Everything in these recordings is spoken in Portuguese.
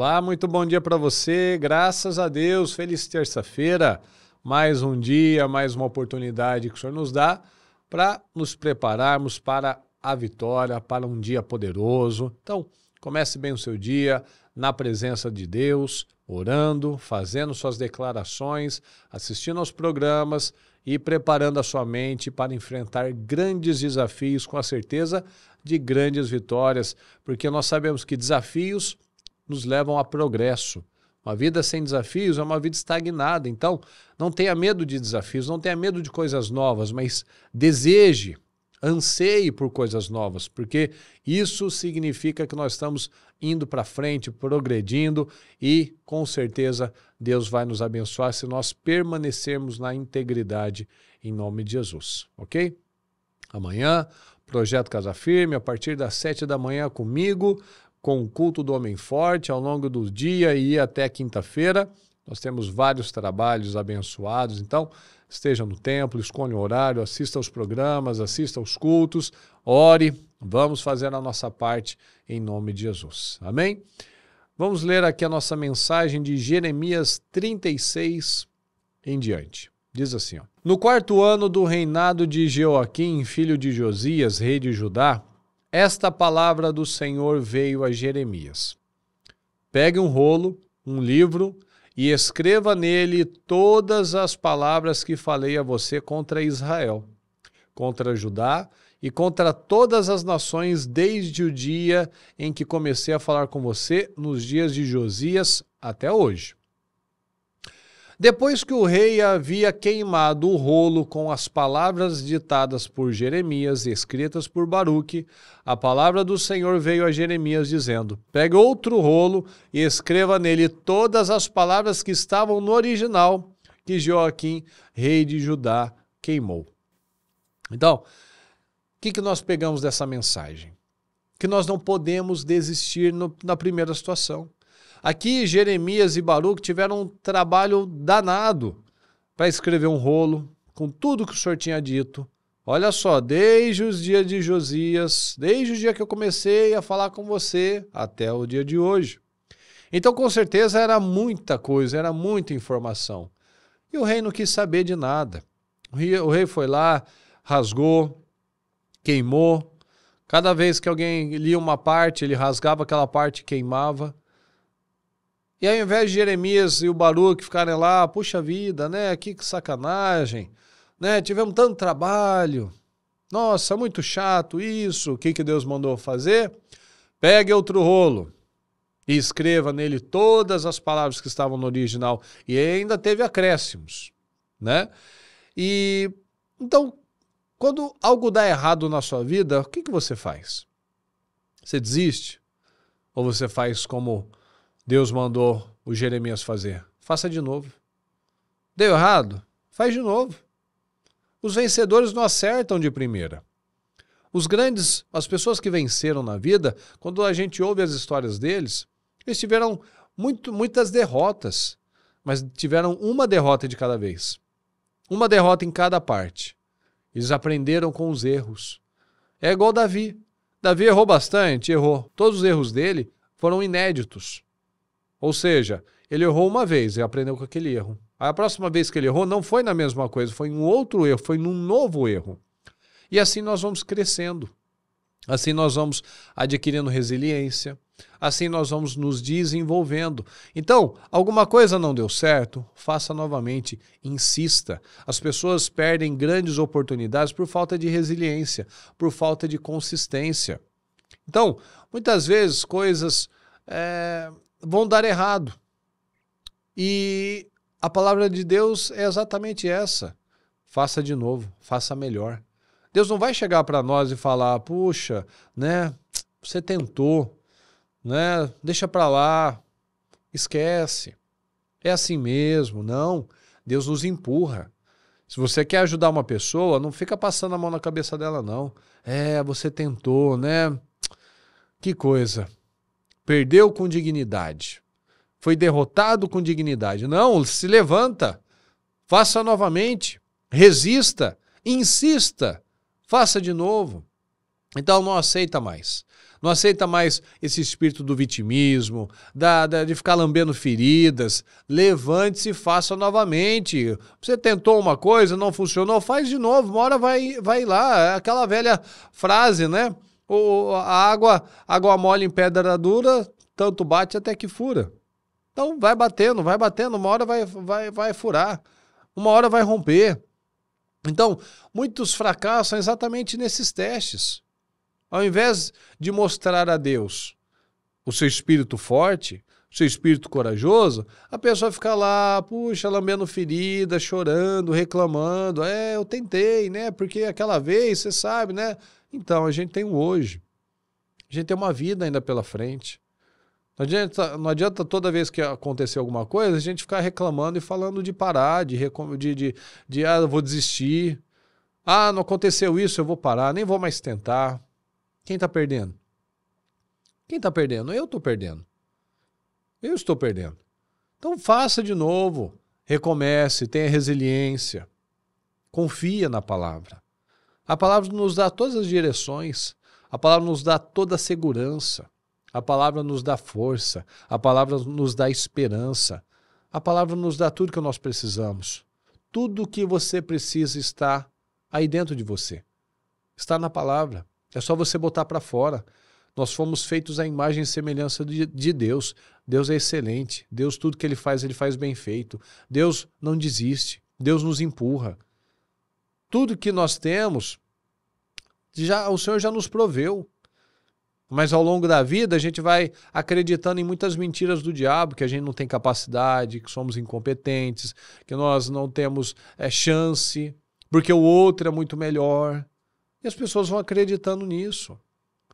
Olá, muito bom dia para você. Graças a Deus, feliz terça-feira. Mais um dia, mais uma oportunidade que o Senhor nos dá para nos prepararmos para a vitória, para um dia poderoso. Então, comece bem o seu dia na presença de Deus, orando, fazendo suas declarações, assistindo aos programas e preparando a sua mente para enfrentar grandes desafios com a certeza de grandes vitórias, porque nós sabemos que desafios nos levam a progresso. Uma vida sem desafios é uma vida estagnada. Então, não tenha medo de desafios, não tenha medo de coisas novas, mas deseje, anseie por coisas novas, porque isso significa que nós estamos indo para frente, progredindo e com certeza Deus vai nos abençoar se nós permanecermos na integridade em nome de Jesus, ok? Amanhã, Projeto Casa Firme, a partir das sete da manhã comigo, com o culto do homem forte ao longo do dia e até quinta-feira. Nós temos vários trabalhos abençoados, então esteja no templo, escolha o horário, assista aos programas, assista aos cultos, ore, vamos fazer a nossa parte em nome de Jesus. Amém? Vamos ler aqui a nossa mensagem de Jeremias 36 em diante. Diz assim: ó, No quarto ano do reinado de Jeoaquim, filho de Josias, rei de Judá, esta palavra do Senhor veio a Jeremias. Pegue um rolo, um livro, e escreva nele todas as palavras que falei a você contra Israel, contra Judá e contra todas as nações desde o dia em que comecei a falar com você, nos dias de Josias até hoje. Depois que o rei havia queimado o rolo com as palavras ditadas por Jeremias e escritas por Baruque, a palavra do Senhor veio a Jeremias dizendo: Pegue outro rolo e escreva nele todas as palavras que estavam no original que Joaquim, rei de Judá, queimou. Então, o que, que nós pegamos dessa mensagem? Que nós não podemos desistir no, na primeira situação Aqui, Jeremias e Baruch tiveram um trabalho danado para escrever um rolo com tudo que o senhor tinha dito. Olha só, desde os dias de Josias, desde o dia que eu comecei a falar com você até o dia de hoje. Então, com certeza, era muita coisa, era muita informação. E o rei não quis saber de nada. O rei, o rei foi lá, rasgou, queimou. Cada vez que alguém lia uma parte, ele rasgava aquela parte e queimava. E ao invés de Jeremias e o Baruque ficarem lá, puxa vida, né? Que sacanagem, né? Tivemos tanto trabalho. Nossa, muito chato isso. O que, que Deus mandou fazer? Pegue outro rolo e escreva nele todas as palavras que estavam no original. E ainda teve acréscimos, né? E então, quando algo dá errado na sua vida, o que, que você faz? Você desiste? Ou você faz como Deus mandou o Jeremias fazer. Faça de novo. Deu errado? Faz de novo. Os vencedores não acertam de primeira. Os grandes, as pessoas que venceram na vida, quando a gente ouve as histórias deles, eles tiveram muito, muitas derrotas, mas tiveram uma derrota de cada vez. Uma derrota em cada parte. Eles aprenderam com os erros. É igual Davi. Davi errou bastante, errou. Todos os erros dele foram inéditos. Ou seja, ele errou uma vez e aprendeu com aquele erro. A próxima vez que ele errou, não foi na mesma coisa, foi em um outro erro, foi num novo erro. E assim nós vamos crescendo. Assim nós vamos adquirindo resiliência. Assim nós vamos nos desenvolvendo. Então, alguma coisa não deu certo, faça novamente, insista. As pessoas perdem grandes oportunidades por falta de resiliência, por falta de consistência. Então, muitas vezes coisas é, vão dar errado. E a palavra de Deus é exatamente essa. Faça de novo, faça melhor. Deus não vai chegar para nós e falar: "Puxa, né? Você tentou, né? Deixa para lá. Esquece. É assim mesmo". Não. Deus nos empurra. Se você quer ajudar uma pessoa, não fica passando a mão na cabeça dela não. É, você tentou, né? Que coisa. Perdeu com dignidade. Foi derrotado com dignidade. Não, se levanta. Faça novamente. Resista. Insista. Faça de novo. Então não aceita mais. Não aceita mais esse espírito do vitimismo, da, da de ficar lambendo feridas. Levante-se e faça novamente. Você tentou uma coisa, não funcionou, faz de novo. Uma hora vai, vai lá. É aquela velha frase, né? O, a água, água mole em pedra dura, tanto bate até que fura. Então vai batendo, vai batendo, uma hora vai, vai, vai furar, uma hora vai romper. Então, muitos fracassam exatamente nesses testes. Ao invés de mostrar a Deus o seu espírito forte, seu espírito corajoso, a pessoa fica lá, puxa, lambendo ferida, chorando, reclamando. É, eu tentei, né? Porque aquela vez, você sabe, né? Então, a gente tem um hoje. A gente tem uma vida ainda pela frente. Não adianta, não adianta toda vez que acontecer alguma coisa, a gente ficar reclamando e falando de parar, de, de, de, de ah, vou desistir. Ah, não aconteceu isso, eu vou parar, nem vou mais tentar. Quem está perdendo? Quem está perdendo? Eu estou perdendo. Eu estou perdendo. Então faça de novo, recomece, tenha resiliência. Confia na palavra. A palavra nos dá todas as direções, a palavra nos dá toda a segurança, a palavra nos dá força, a palavra nos dá esperança, a palavra nos dá tudo que nós precisamos. Tudo o que você precisa está aí dentro de você. Está na palavra. É só você botar para fora. Nós fomos feitos à imagem e semelhança de, de Deus. Deus é excelente. Deus, tudo que ele faz, ele faz bem feito. Deus não desiste. Deus nos empurra. Tudo que nós temos, já o Senhor já nos proveu. Mas ao longo da vida a gente vai acreditando em muitas mentiras do diabo, que a gente não tem capacidade, que somos incompetentes, que nós não temos é, chance, porque o outro é muito melhor. E as pessoas vão acreditando nisso.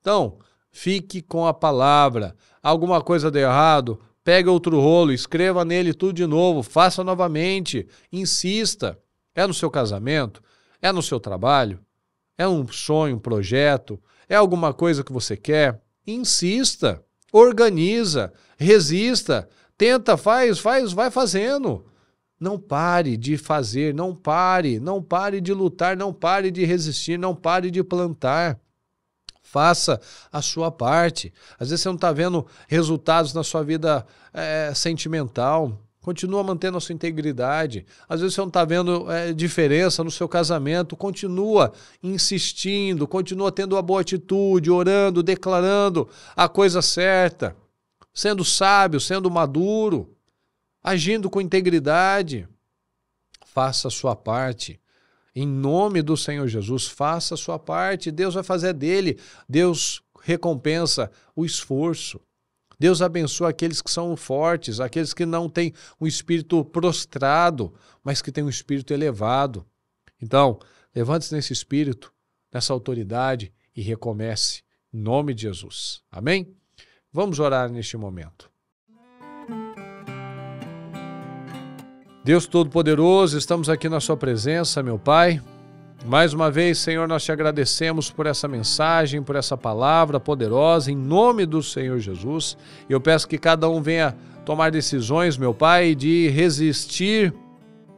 Então, Fique com a palavra. Alguma coisa deu errado? Pega outro rolo, escreva nele tudo de novo, faça novamente, insista. É no seu casamento? É no seu trabalho? É um sonho, um projeto? É alguma coisa que você quer? Insista, organiza, resista, tenta, faz, faz, vai fazendo. Não pare de fazer, não pare, não pare de lutar, não pare de resistir, não pare de plantar. Faça a sua parte. Às vezes você não está vendo resultados na sua vida é, sentimental. Continua mantendo a sua integridade. Às vezes você não está vendo é, diferença no seu casamento. Continua insistindo, continua tendo uma boa atitude, orando, declarando a coisa certa, sendo sábio, sendo maduro, agindo com integridade. Faça a sua parte. Em nome do Senhor Jesus, faça a sua parte, Deus vai fazer dele. Deus recompensa o esforço. Deus abençoa aqueles que são fortes, aqueles que não têm um espírito prostrado, mas que têm um espírito elevado. Então, levante-se nesse espírito, nessa autoridade e recomece. Em nome de Jesus. Amém? Vamos orar neste momento. Deus Todo-Poderoso, estamos aqui na Sua presença, meu Pai. Mais uma vez, Senhor, nós te agradecemos por essa mensagem, por essa palavra poderosa, em nome do Senhor Jesus. Eu peço que cada um venha tomar decisões, meu Pai, de resistir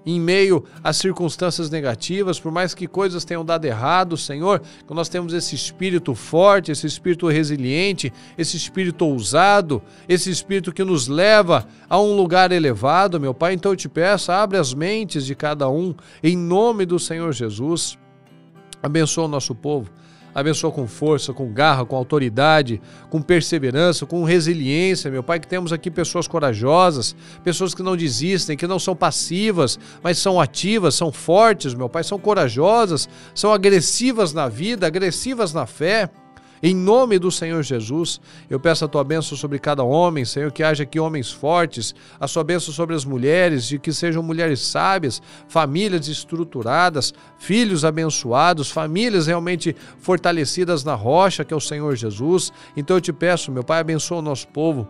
em meio às circunstâncias negativas, por mais que coisas tenham dado errado, Senhor, que nós temos esse espírito forte, esse espírito resiliente, esse espírito ousado, esse espírito que nos leva a um lugar elevado, meu Pai. Então eu te peço, abre as mentes de cada um, em nome do Senhor Jesus. Abençoa o nosso povo abençoa com força, com garra, com autoridade, com perseverança, com resiliência, meu Pai, que temos aqui pessoas corajosas, pessoas que não desistem, que não são passivas, mas são ativas, são fortes, meu Pai, são corajosas, são agressivas na vida, agressivas na fé. Em nome do Senhor Jesus, eu peço a tua bênção sobre cada homem, Senhor, que haja aqui homens fortes, a sua bênção sobre as mulheres, de que sejam mulheres sábias, famílias estruturadas, filhos abençoados, famílias realmente fortalecidas na rocha que é o Senhor Jesus. Então eu te peço, meu Pai, abençoa o nosso povo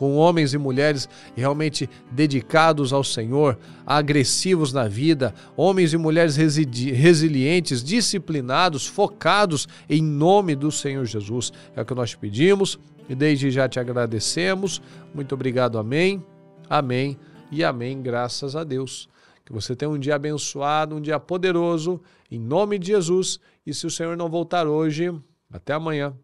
com homens e mulheres realmente dedicados ao Senhor, agressivos na vida, homens e mulheres resilientes, disciplinados, focados em nome do Senhor Jesus. É o que nós pedimos e desde já te agradecemos. Muito obrigado, amém, amém e amém, graças a Deus. Que você tenha um dia abençoado, um dia poderoso, em nome de Jesus. E se o Senhor não voltar hoje, até amanhã.